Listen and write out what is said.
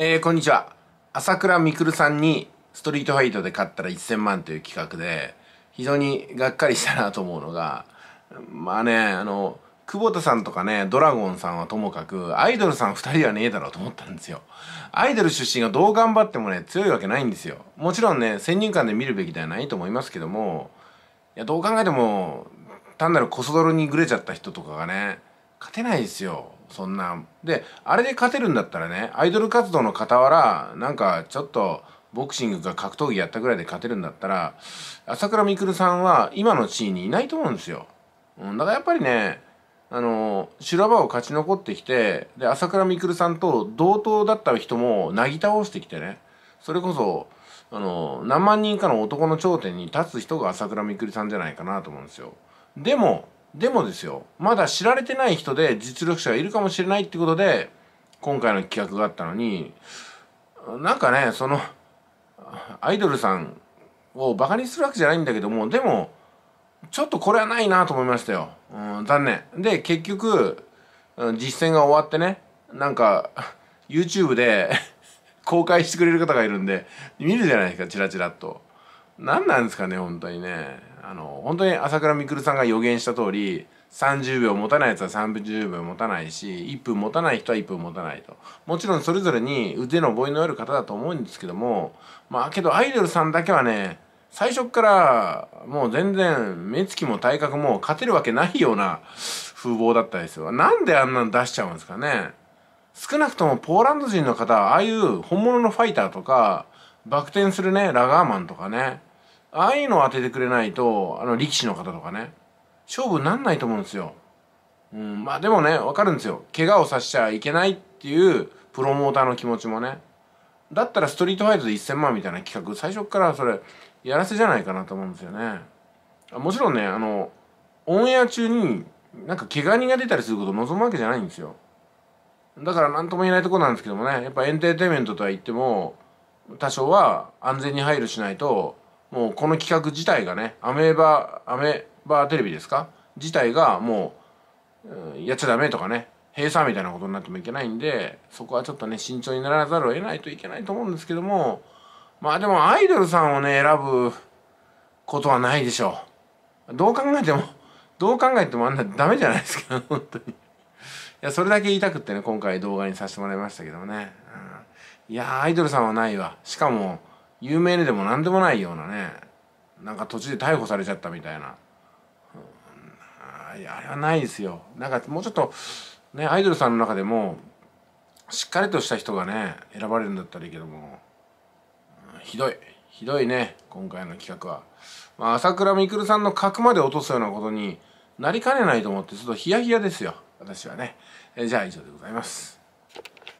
えー、こんにちは。朝倉未来さんにストリートファイトで勝ったら1000万という企画で、非常にがっかりしたなと思うのが、まあね、あの、久保田さんとかね、ドラゴンさんはともかく、アイドルさん2人はねえだろうと思ったんですよ。アイドル出身がどう頑張ってもね、強いわけないんですよ。もちろんね、先入観で見るべきではないと思いますけども、いや、どう考えても、単なるコソ泥にぐれちゃった人とかがね、勝てないですよ。そんなであれで勝てるんだったらねアイドル活動の傍らなんかちょっとボクシングか格闘技やったぐらいで勝てるんだったら朝倉未来さんは今の地位にいないと思うんですよ、うん、だからやっぱりねあの修羅場を勝ち残ってきてで朝倉未来さんと同等だった人もなぎ倒してきてねそれこそあの何万人かの男の頂点に立つ人が朝倉未来さんじゃないかなと思うんですよでもでもですよ、まだ知られてない人で実力者がいるかもしれないってことで、今回の企画があったのに、なんかね、その、アイドルさんをバカにするわけじゃないんだけども、でも、ちょっとこれはないなと思いましたよ。うん、残念。で、結局、実践が終わってね、なんか、YouTube で 公開してくれる方がいるんで、見るじゃないですか、チラチラっと。何なんですかね、本当にね。あの本当に朝倉未来さんが予言した通り30秒持たないやつは30秒持たないし1分持たない人は1分持たないともちろんそれぞれに腕の覚えのある方だと思うんですけどもまあけどアイドルさんだけはね最初からもう全然目つきも体格も勝てるわけないような風貌だったんですよなんであんなの出しちゃうんですかね少なくともポーランド人の方はああいう本物のファイターとかバク転するねラガーマンとかねああいうのを当ててくれないと、あの、力士の方とかね、勝負になんないと思うんですよ。うん、まあでもね、わかるんですよ。怪我をさせちゃいけないっていうプロモーターの気持ちもね。だったらストリートファイトで1000万みたいな企画、最初からそれ、やらせじゃないかなと思うんですよね。もちろんね、あの、オンエア中に、なんか怪我人が出たりすることを望むわけじゃないんですよ。だから何とも言えないとこなんですけどもね、やっぱエンターテインメントとは言っても、多少は安全に配慮しないと、もうこの企画自体がねアメーバアメーバーテレビですか自体がもう、やっちゃダメとかね閉鎖みたいなことになってもいけないんでそこはちょっとね慎重にならざるを得ないといけないと思うんですけどもまあでもアイドルさんをね選ぶことはないでしょうどう考えてもどう考えてもあんなダメじゃないですか 本当にいやそれだけ言いたくってね今回動画にさせてもらいましたけどもね、うん、いやアイドルさんはないわしかも有名にでも何でもないようなねなんか土地で逮捕されちゃったみたいな、うん、いやあれはないですよなんかもうちょっとねアイドルさんの中でもしっかりとした人がね選ばれるんだったらいいけども、うん、ひどいひどいね今回の企画は、まあ、朝倉未来さんの格まで落とすようなことになりかねないと思ってちょっとヒヤヒヤですよ私はねえじゃあ以上でございます